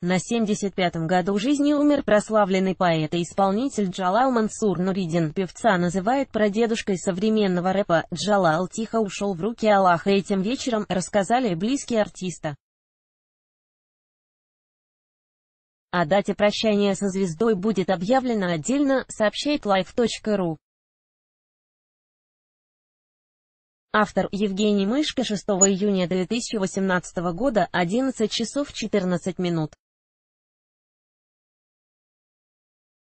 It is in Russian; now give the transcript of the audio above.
На 75-м году жизни умер прославленный поэт и исполнитель Джалал Мансур Нуридин. Певца называют прадедушкой современного рэпа. Джалал тихо ушел в руки Аллаха этим вечером, рассказали близкие артиста. О дате прощания со звездой будет объявлено отдельно, сообщает life.ru. Автор Евгений Мышка 6 июня 2018 года, 11 часов 14 минут.